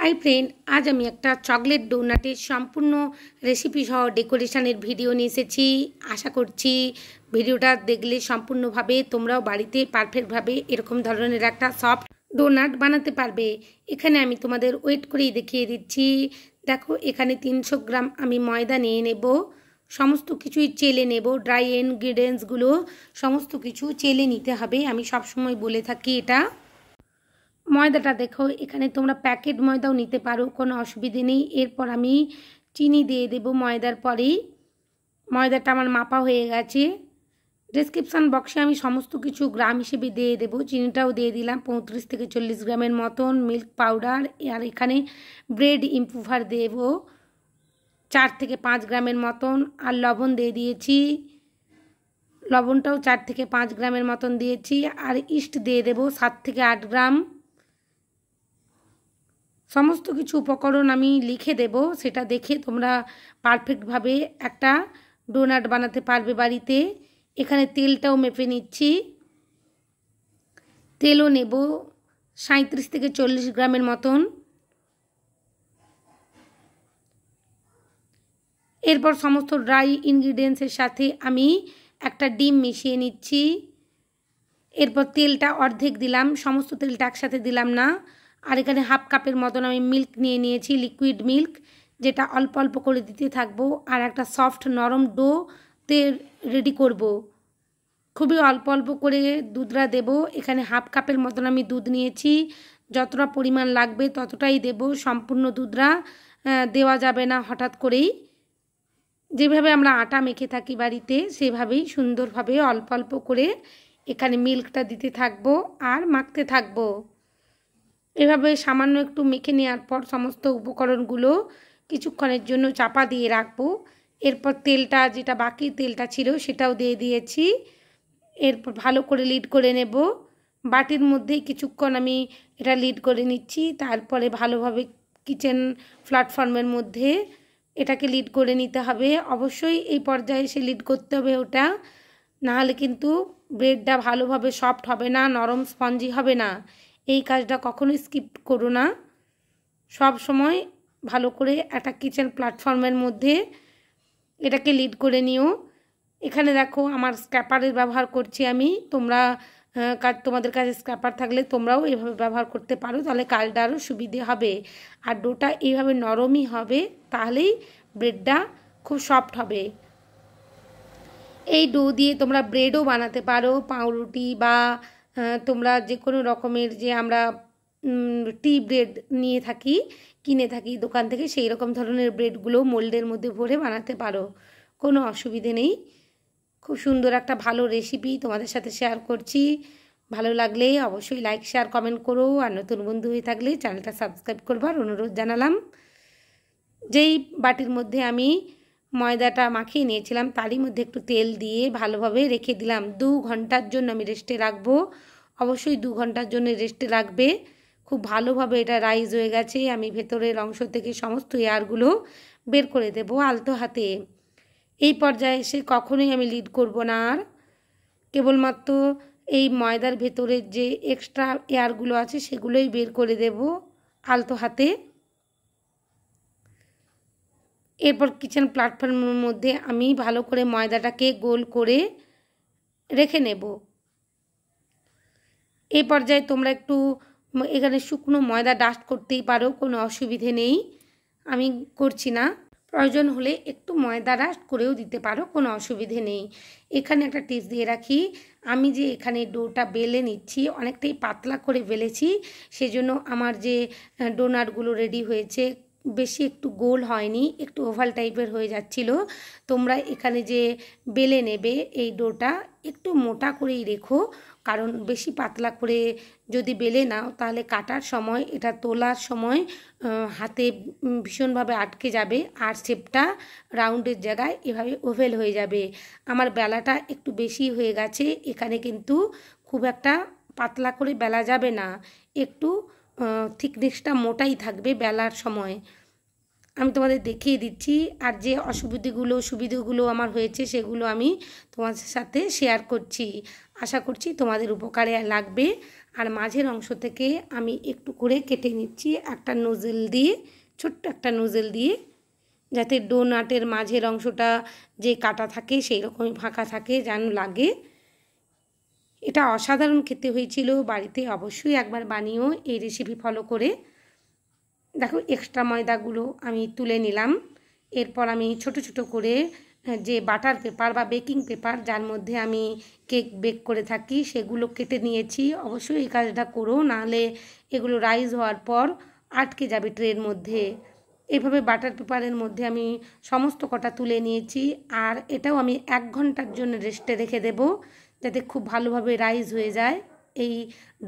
Hi friend আজ আমি একটা চকলেট ডোনাটের সম্পূর্ণ রেসিপি সহ ডেকোরেশানের ভিডিও নিয়ে এসেছি আশা করছি ভিডিওটা দেখলে সম্পূর্ণভাবে তোমরাও বাড়িতে পারফেক্টভাবে এরকম ধরনের একটা সফট ডোনাট বানাতে পারবে এখানে আমি তোমাদের ওয়েট করেই দেখিয়ে দিচ্ছি দেখো এখানে তিনশো গ্রাম আমি ময়দা নিয়ে নেব সমস্ত কিছুই চেলে নেব ড্রাই ইনগ্রিডিয়েন্টসগুলো সমস্ত কিছু চেলে নিতে হবে আমি সবসময় বলে থাকি এটা ময়দাটা দেখো এখানে তোমরা প্যাকেট ময়দাও নিতে পারো কোনো অসুবিধে নেই এরপর আমি চিনি দিয়ে দেব ময়দার পরেই ময়দাটা আমার মাপা হয়ে গেছে ডিসক্রিপশান বক্সে আমি সমস্ত কিছু গ্রাম হিসেবে দিয়ে দেব চিনিটাও দিয়ে দিলাম পঁয়ত্রিশ থেকে চল্লিশ গ্রামের মতন মিল্ক পাউডার আর এখানে ব্রেড ইম্প্রুভার দেব চার থেকে পাঁচ গ্রামের মতন আর লবণ দিয়ে দিয়েছি লবণটাও চার থেকে পাঁচ গ্রামের মতন দিয়েছি আর ইস্ট দিয়ে দেব সাত থেকে আট গ্রাম সমস্ত কিছু উপকরণ আমি লিখে দেব সেটা দেখে তোমরা পারফেক্টভাবে একটা ডোনাট বানাতে পারবে বাড়িতে এখানে তেলটাও মেপে নিচ্ছি তেলও নেব সাঁত্রিশ থেকে চল্লিশ গ্রামের মতন এরপর সমস্ত ড্রাই ইনগ্রিডিয়েন্টসের সাথে আমি একটা ডিম মিশিয়ে নিচ্ছি এরপর তেলটা অর্ধেক দিলাম সমস্ত তেলটা একসাথে দিলাম না আর এখানে হাফ কাপের মতন আমি মিল্ক নিয়ে নিয়েছি লিকুইড মিল্ক যেটা অল্প অল্প করে দিতে থাকবো আর একটা সফট নরম ডোতে রেডি করব। খুবই অল্প অল্প করে দুধরা দেব এখানে হাফ কাপের মতন আমি দুধ নিয়েছি যতটা পরিমাণ লাগবে ততটাই দেব সম্পূর্ণ দুধরা দেওয়া যাবে না হঠাৎ করেই যেভাবে আমরা আটা মেখে থাকি বাড়িতে সেভাবেই সুন্দরভাবে অল্প অল্প করে এখানে মিল্কটা দিতে থাকবো আর মাখতে থাকবো এভাবে সামান্য একটু মেখে নেওয়ার পর সমস্ত উপকরণগুলো কিছুক্ষণের জন্য চাপা দিয়ে রাখবো এরপর তেলটা যেটা বাকি তেলটা ছিল সেটাও দিয়ে দিয়েছি এরপর ভালো করে লিড করে নেব বাটির মধ্যেই কিছুক্ষণ আমি এটা লিড করে নিচ্ছি তারপরে ভালোভাবে কিচেন প্ল্যাটফর্মের মধ্যে এটাকে লিড করে নিতে হবে অবশ্যই এই পর্যায়ে সে লিড করতে হবে ওটা নাহলে কিন্তু ব্রেডটা ভালোভাবে সফট হবে না নরম স্পঞ্জি হবে না এই কাজটা কখনো স্কিপ করো না সব সময় ভালো করে একটা কিচেন প্ল্যাটফর্মের মধ্যে এটাকে লিড করে নিও এখানে দেখো আমার স্ক্র্যাপারের ব্যবহার করছি আমি তোমরা কাজ তোমাদের কাছে স্ক্র্যাপার থাকলে তোমরাও এভাবে ব্যবহার করতে পারো তাহলে কাজটা আরও সুবিধে হবে আর ডোটা এইভাবে নরমই হবে তাহলেই ব্রেডটা খুব সফট হবে এই ডো দিয়ে তোমরা ব্রেডও বানাতে পারো পাউরুটি বা হ্যাঁ, তোমরা যে কোনো রকমের যে আমরা টি ব্রেড নিয়ে থাকি কিনে থাকি দোকান থেকে সেই রকম ধরনের ব্রেডগুলো মোল্ডের মধ্যে ভরে বানাতে পারো কোনো অসুবিধে নেই খুব সুন্দর একটা ভালো রেসিপি তোমাদের সাথে শেয়ার করছি ভালো লাগলে অবশ্যই লাইক শেয়ার কমেন্ট করো আর নতুন বন্ধু হয়ে থাকলে চ্যানেলটা সাবস্ক্রাইব করবার অনুরোধ জানালাম যেই বাটির মধ্যে আমি ময়দাটা মাখিয়ে নিয়েছিলাম তারই মধ্যে একটু তেল দিয়ে ভালোভাবে রেখে দিলাম দু ঘন্টার জন্য আমি রেস্টে রাখবো অবশ্যই দু ঘন্টার জন্য রেস্টে রাখবে খুব ভালোভাবে এটা রাইজ হয়ে গেছে আমি ভেতরের অংশ থেকে সমস্ত এয়ারগুলো বের করে দেব আলতো হাতে এই পর্যায়ে এসে কখনোই আমি লিড করব না আর কেবলমাত্র এই ময়দার ভেতরের যে এক্সট্রা এয়ারগুলো আছে সেগুলোই বের করে দেব আলতো হাতে এরপর কিচেন প্ল্যাটফর্মের মধ্যে আমি ভালো করে ময়দাটাকে গোল করে রেখে নেব এ পর্যায়ে তোমরা একটু এখানে শুকনো ময়দা ডাস্ট করতেই পারো কোনো অসুবিধে নেই আমি করছি না প্রয়োজন হলে একটু ময়দা ডাস্ট করেও দিতে পারো কোনো অসুবিধে নেই এখানে একটা টিপস দিয়ে রাখি আমি যে এখানে ডোটা বেলে নিচ্ছি অনেকটাই পাতলা করে বেলেছি সেজন্য আমার যে ডোনাটগুলো রেডি হয়েছে বেশি একটু গোল হয়নি একটু ওভাল টাইপের হয়ে যাচ্ছিল তোমরা এখানে যে বেলে নেবে এই ডোটা একটু মোটা করেই রেখো কারণ বেশি পাতলা করে যদি বেলে নাও তাহলে কাটার সময় এটা তোলার সময় হাতে ভীষণভাবে আটকে যাবে আর শেপটা রাউন্ডের জায়গায় এভাবে ওভেল হয়ে যাবে আমার বেলাটা একটু বেশি হয়ে গেছে এখানে কিন্তু খুব একটা পাতলা করে বেলা যাবে না একটু থিকনেসটা মোটাই থাকবে বেলার সময় আমি তোমাদের দেখিয়ে দিচ্ছি আর যে অসুবিধেগুলো সুবিধেগুলো আমার হয়েছে সেগুলো আমি তোমাদের সাথে শেয়ার করছি আশা করছি তোমাদের উপকারে লাগবে আর মাঝের অংশ থেকে আমি একটু করে কেটে নিচ্ছি একটা নোজেল দিয়ে ছোট্ট একটা নোজেল দিয়ে যাতে ডোনাটের মাঝের অংশটা যে কাটা থাকে সেই রকমই ফাঁকা থাকে যেন লাগে এটা অসাধারণ খেতে হয়েছিল বাড়িতে অবশ্যই একবার বানিয়েও এই রেসিপি ফলো করে দেখো এক্সট্রা ময়দাগুলো আমি তুলে নিলাম এরপর আমি ছোট ছোট করে যে বাটার পেপার বা বেকিং পেপার যার মধ্যে আমি কেক বেক করে থাকি সেগুলো কেটে নিয়েছি অবশ্যই এই কাজটা করো নাহলে এগুলো রাইজ হওয়ার পর আটকে যাবে ট্রের মধ্যে এভাবে বাটার পেপারের মধ্যে আমি সমস্ত কটা তুলে নিয়েছি আর এটাও আমি এক ঘন্টার জন্য রেস্টে রেখে দেবো যাতে খুব ভালোভাবে রাইজ হয়ে যায় এই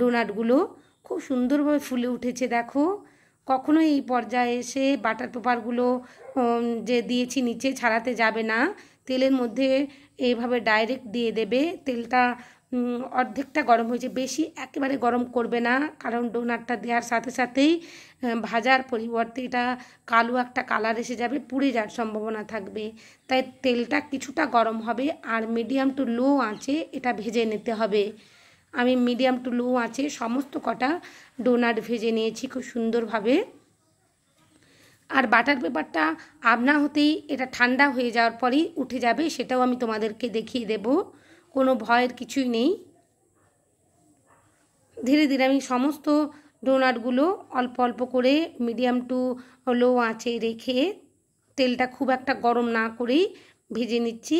ডোনাটগুলো খুব সুন্দরভাবে ফুলে উঠেছে দেখো কখনো এই পর্যায়ে এসে বাটার পেপারগুলো যে দিয়েছি নিচে ছাড়াতে যাবে না তেলের মধ্যে এইভাবে ডাইরেক্ট দিয়ে দেবে তেলটা অর্ধেকটা গরম হয়েছে বেশি একেবারে গরম করবে না কারণ ডোনারটা দেওয়ার সাথে সাথেই ভাজার পরিবর্তে এটা কালো একটা কালার এসে যাবে পুড়ে যাওয়ার সম্ভাবনা থাকবে তাই তেলটা কিছুটা গরম হবে আর মিডিয়াম টু লো আঁচে এটা ভেজে নিতে হবে আমি মিডিয়াম টু লো আঁচে সমস্ত কটা ডোনাট ভেজে নিয়েছি খুব সুন্দরভাবে আর বাটার পেপারটা আপনা হতেই এটা ঠান্ডা হয়ে যাওয়ার পরেই উঠে যাবে সেটাও আমি তোমাদেরকে দেখিয়ে দেবো কোনো ভয়ের কিছুই নেই ধীরে ধীরে আমি সমস্ত ডোনাটগুলো অল্প অল্প করে মিডিয়াম টু লো আঁচে রেখে তেলটা খুব একটা গরম না করেই ভেজে নিচ্ছি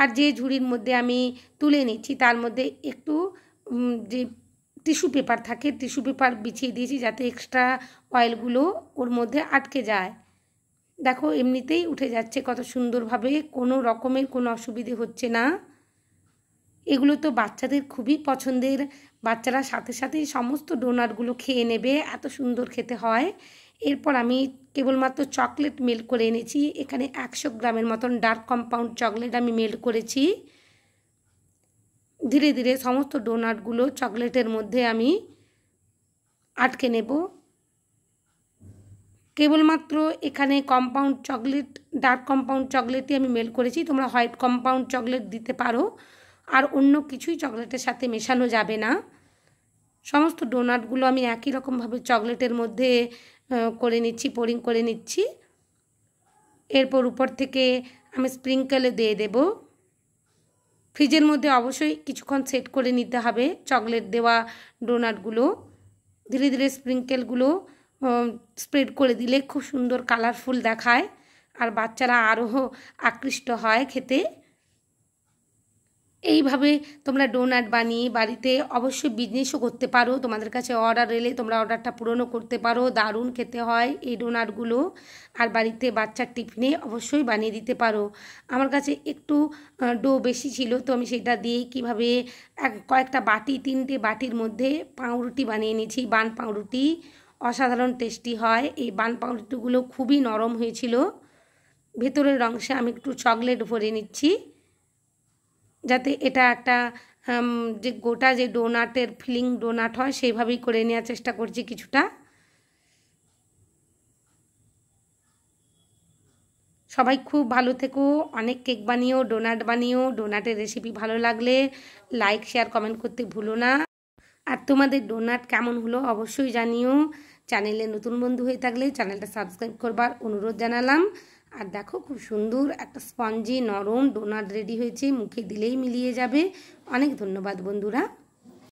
আর যে ঝুড়ির মধ্যে আমি তুলে নিচ্ছি তার মধ্যে একটু যে টিস্যু পেপার থাকে টিস্যু পেপার বিছিয়ে দিয়েছি যাতে এক্সট্রা অয়েলগুলো ওর মধ্যে আটকে যায় দেখো এমনিতেই উঠে যাচ্ছে কত সুন্দরভাবে কোনো রকমের কোনো অসুবিধে হচ্ছে না এগুলো তো বাচ্চাদের খুবই পছন্দের বাচ্চারা সাথে সাথে সমস্ত ডোনারগুলো খেয়ে নেবে এত সুন্দর খেতে হয় এরপর আমি কেবলমাত্র চকলেট মেল্ট করে এনেছি এখানে একশো গ্রামের মতন ডার্ক কম্পাউন্ড চকলেট আমি মেল্ট করেছি ধীরে ধীরে সমস্ত ডোনাটগুলো চকলেটের মধ্যে আমি আটকে নেব কেবলমাত্র এখানে কম্পাউন্ড চকলেট ডার্ক কম্পাউন্ড চকলেটই আমি মেল করেছি তোমরা হোয়াইট কম্পাউন্ড চকলেট দিতে পারো আর অন্য কিছুই চকলেটের সাথে মেশানো যাবে না সমস্ত ডোনাটগুলো আমি একই রকমভাবে চকলেটের মধ্যে করে নিচ্ছি পোরিং করে নিচ্ছি এরপর উপর থেকে আমি স্প্রিঙ্কেলে দিয়ে দেব ফ্রিজের মধ্যে অবশ্যই কিছুক্ষণ সেট করে নিতে হবে চকলেট দেওয়া ডোনাটগুলো ধীরে ধীরে স্প্রিঙ্কেলগুলো স্প্রেড করে দিলে খুব সুন্দর কালারফুল দেখায় আর বাচ্চারা আরও আকৃষ্ট হয় খেতে এইভাবে তোমরা ডোনাট বানিয়ে বাড়িতে অবশ্যই বিজনেসও করতে পারো তোমাদের কাছে অর্ডার এলে তোমরা অর্ডারটা পূরণও করতে পারো দারুণ খেতে হয় এই ডোনাটগুলো আর বাড়িতে বাচ্চার টিফিনে অবশ্যই বানিয়ে দিতে পারো আমার কাছে একটু ডো বেশি ছিল তো আমি সেটা দিয়ে কিভাবে এক কয়েকটা বাটি তিনটে বাটির মধ্যে পাউরুটি বানিয়ে নিয়েছি বান পাউরুটি অসাধারণ টেস্টি হয় এই বান পাউরুটিগুলো খুবই নরম হয়েছিল ভেতরের অংশে আমি একটু চকলেট ভরে নিচ্ছি যাতে এটা একটা যে গোটা যে ডোনাটের ফিলিং ডোনাট হয় সেইভাবেই করে নেওয়ার চেষ্টা করছি কিছুটা সবাই খুব ভালো থেকো অনেক কেক বানিয়েও ডোনাট বানিয়েও ডোনাটের রেসিপি ভালো লাগলে লাইক শেয়ার কমেন্ট করতে ভুলো না আর তোমাদের ডোনাট কেমন হলো অবশ্যই জানিও চ্যানেলে নতুন বন্ধু হয়ে থাকলে চ্যানেলটা সাবস্ক্রাইব করবার অনুরোধ জানালাম আর দেখো খুব সুন্দর একটা স্পঞ্জি নরম ডোনাট রেডি হয়েছে মুখে দিলেই মিলিয়ে যাবে অনেক ধন্যবাদ বন্ধুরা